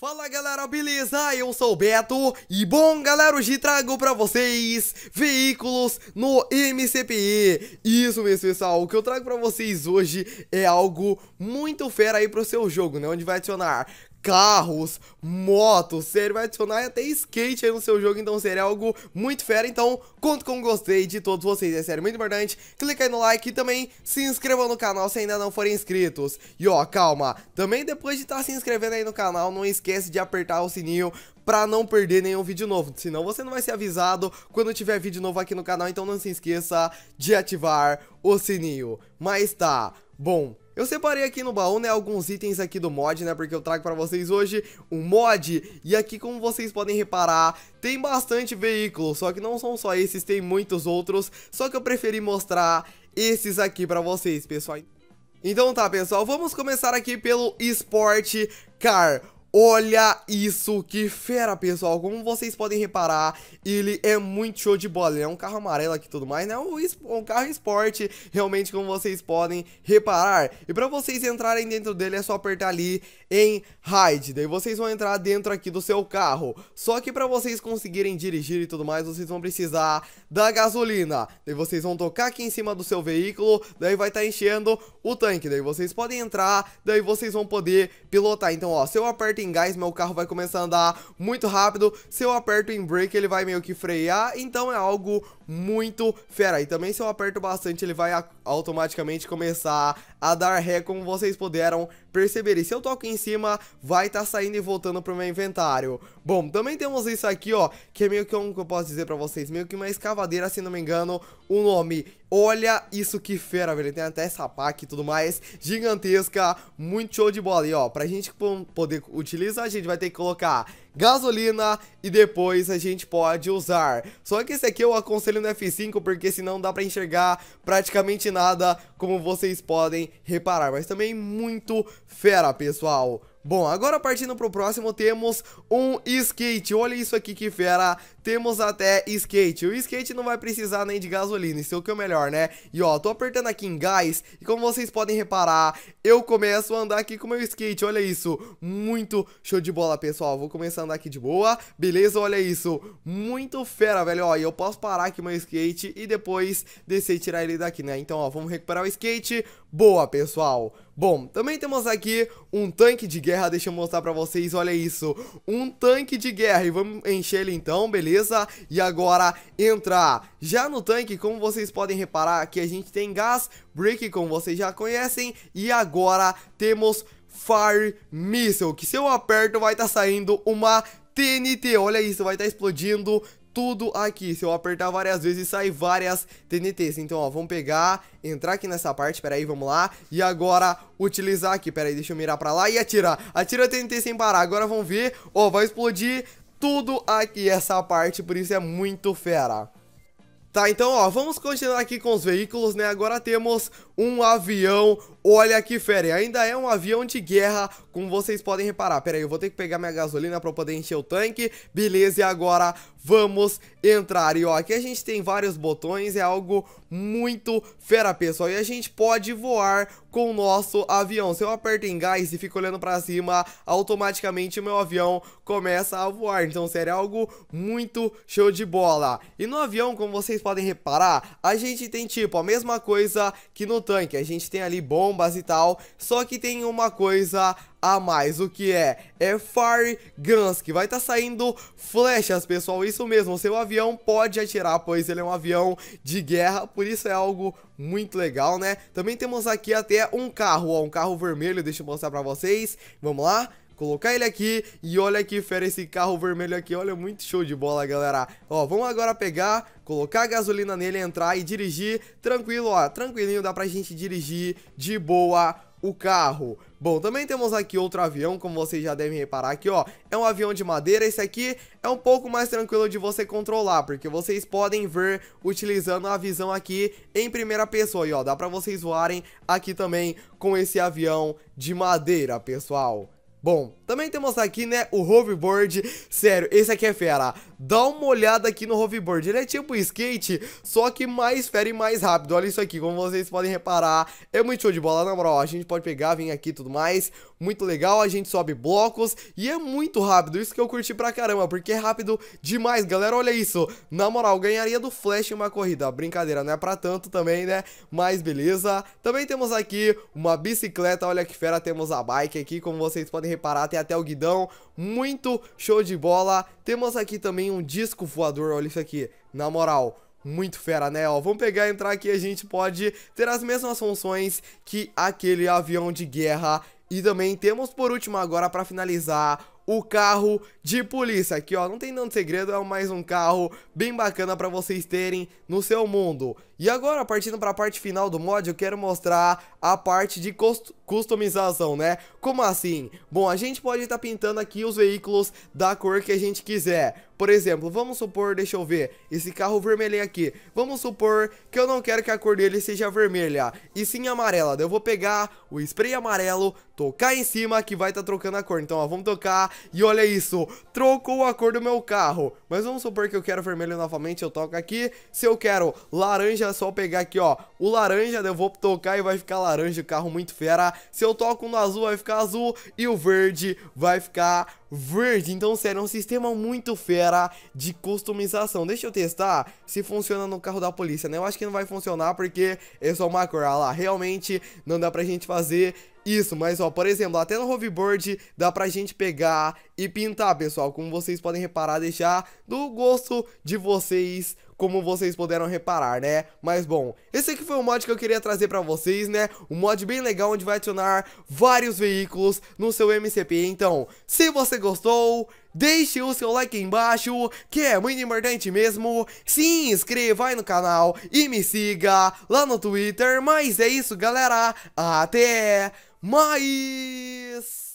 Fala galera, beleza? Eu sou o Beto e bom galera, hoje trago pra vocês veículos no MCPE Isso mesmo pessoal, o que eu trago pra vocês hoje é algo muito fera aí pro seu jogo, né? Onde vai adicionar carros, motos, você vai adicionar até skate aí no seu jogo, então seria algo muito fera, então conto com o gostei de todos vocês, é sério, muito importante, clica aí no like e também se inscreva no canal se ainda não forem inscritos, e ó, calma, também depois de estar tá se inscrevendo aí no canal, não esquece de apertar o sininho pra não perder nenhum vídeo novo, senão você não vai ser avisado quando tiver vídeo novo aqui no canal, então não se esqueça de ativar o sininho, mas tá, bom... Eu separei aqui no baú, né, alguns itens aqui do mod, né, porque eu trago pra vocês hoje um mod. E aqui, como vocês podem reparar, tem bastante veículo só que não são só esses, tem muitos outros. Só que eu preferi mostrar esses aqui pra vocês, pessoal. Então tá, pessoal, vamos começar aqui pelo Sport Car. Olha isso, que fera, pessoal. Como vocês podem reparar, ele é muito show de bola. Ele é um carro amarelo aqui e tudo mais, né? Um, um carro esporte, realmente, como vocês podem reparar. E pra vocês entrarem dentro dele, é só apertar ali em Hide. Daí vocês vão entrar dentro aqui do seu carro. Só que pra vocês conseguirem dirigir e tudo mais, vocês vão precisar da gasolina. Daí vocês vão tocar aqui em cima do seu veículo, daí vai estar tá enchendo o tanque. Daí vocês podem entrar, daí vocês vão poder pilotar. Então, ó, se eu apertar aperto em gás, meu carro vai começar a andar muito rápido. Se eu aperto em brake, ele vai meio que frear. Então é algo muito fera. E também se eu aperto bastante, ele vai automaticamente começar a dar ré, como vocês puderam perceber. E se eu toco em cima, vai estar tá saindo e voltando pro meu inventário. Bom, também temos isso aqui, ó, que é meio que um que eu posso dizer pra vocês, meio que uma escavadeira, se não me engano, o nome. Olha isso que fera, velho. Tem até essa pack e tudo mais. Gigantesca. Muito show de bola. E, ó, pra gente poder utilizar, a gente vai ter que colocar gasolina e depois a gente pode usar. Só que esse aqui eu aconselho no F5 porque senão dá pra enxergar praticamente nada como vocês podem reparar. Mas também muito fera, pessoal. Bom, agora partindo pro próximo, temos um skate. Olha isso aqui que fera. Temos até skate. O skate não vai precisar nem de gasolina, isso é o que é o melhor, né? E ó, tô apertando aqui em gás e como vocês podem reparar, eu começo a andar aqui com o meu skate. Olha isso, muito show de bola, pessoal. Vou começar a andar aqui de boa. Beleza, olha isso. Muito fera, velho. Ó, e eu posso parar aqui meu skate e depois descer e tirar ele daqui, né? Então, ó, vamos recuperar o skate. Boa, pessoal. Bom, também temos aqui um tanque de guerra, deixa eu mostrar pra vocês, olha isso. Um tanque de guerra, e vamos encher ele então, beleza? E agora, entrar. Já no tanque, como vocês podem reparar, aqui a gente tem gás, brick, como vocês já conhecem, e agora temos... Fire Missile, que se eu aperto vai estar tá saindo uma TNT. Olha isso, vai estar tá explodindo tudo aqui. Se eu apertar várias vezes, sai várias TNTs. Então, ó, vamos pegar, entrar aqui nessa parte, peraí, vamos lá. E agora, utilizar aqui, peraí, deixa eu mirar pra lá e atirar. Atira TNT sem parar, agora vamos ver. Ó, vai explodir tudo aqui essa parte, por isso é muito fera. Tá, então, ó, vamos continuar aqui com os veículos, né? Agora temos um avião. Olha que fera, ainda é um avião de guerra, como vocês podem reparar. Pera aí, eu vou ter que pegar minha gasolina pra poder encher o tanque. Beleza, e agora vamos entrar. E ó, aqui a gente tem vários botões, é algo muito fera, pessoal. E a gente pode voar com o nosso avião. Se eu aperto em gás e fico olhando pra cima, automaticamente o meu avião começa a voar. Então, sério, é algo muito show de bola. E no avião, como vocês podem reparar, a gente tem tipo a mesma coisa que no tanque, a gente tem ali bombas e tal, só que tem uma coisa a mais, o que é? É Fire Guns, que vai estar tá saindo flechas, pessoal, isso mesmo, seu avião pode atirar, pois ele é um avião de guerra, por isso é algo muito legal, né? Também temos aqui até um carro, ó, um carro vermelho, deixa eu mostrar pra vocês, vamos lá, colocar ele aqui e olha que fera esse carro vermelho aqui, olha, muito show de bola, galera. Ó, vamos agora pegar, colocar a gasolina nele, entrar e dirigir tranquilo, ó, tranquilinho, dá pra gente dirigir de boa o carro. Bom, também temos aqui outro avião, como vocês já devem reparar aqui, ó. É um avião de madeira, esse aqui é um pouco mais tranquilo de você controlar, porque vocês podem ver utilizando a visão aqui em primeira pessoa. E, ó, dá pra vocês voarem aqui também com esse avião de madeira, pessoal. Bom, também temos aqui, né, o hoverboard Sério, esse aqui é fera Dá uma olhada aqui no hoverboard Ele é tipo skate, só que mais fera e mais rápido Olha isso aqui, como vocês podem reparar É muito show de bola, na moral A gente pode pegar, vir aqui e tudo mais Muito legal, a gente sobe blocos E é muito rápido, isso que eu curti pra caramba Porque é rápido demais, galera, olha isso Na moral, ganharia do Flash em uma corrida Brincadeira, não é pra tanto também, né Mas beleza Também temos aqui uma bicicleta Olha que fera, temos a bike aqui, como vocês podem podem reparar, tem até o guidão. Muito show de bola. Temos aqui também um disco voador, olha isso aqui. Na moral, muito fera, né? Ó, vamos pegar e entrar aqui, a gente pode ter as mesmas funções que aquele avião de guerra. E também temos por último agora para finalizar o carro de polícia aqui, ó. Não tem nenhum segredo, é mais um carro bem bacana para vocês terem no seu mundo. E agora, partindo para a parte final do mod, eu quero mostrar a parte de customização, né? Como assim? Bom, a gente pode estar tá pintando aqui os veículos da cor que a gente quiser. Por exemplo, vamos supor, deixa eu ver, esse carro vermelho aqui. Vamos supor que eu não quero que a cor dele seja vermelha, e sim amarela. Daí eu vou pegar o spray amarelo, tocar em cima, que vai estar tá trocando a cor. Então, ó, vamos tocar, e olha isso, trocou a cor do meu carro. Mas vamos supor que eu quero vermelho novamente, eu toco aqui. Se eu quero laranja é só pegar aqui, ó, o laranja, eu vou tocar e vai ficar laranja, o carro muito fera. Se eu toco no azul, vai ficar azul e o verde vai ficar verde. Então, sério, é um sistema muito fera de customização. Deixa eu testar se funciona no carro da polícia, né? Eu acho que não vai funcionar porque é só uma cor. lá, realmente não dá pra gente fazer isso, mas ó, por exemplo, até no hoverboard dá pra gente pegar e pintar, pessoal. Como vocês podem reparar, deixar do gosto de vocês como vocês puderam reparar, né? Mas bom, esse aqui foi o mod que eu queria trazer pra vocês, né? Um mod bem legal onde vai adicionar vários veículos no seu MCP. Então, se você gostou, deixe o seu like aí embaixo, que é muito importante mesmo. Se inscreva aí no canal e me siga lá no Twitter. Mas é isso, galera. Até mais!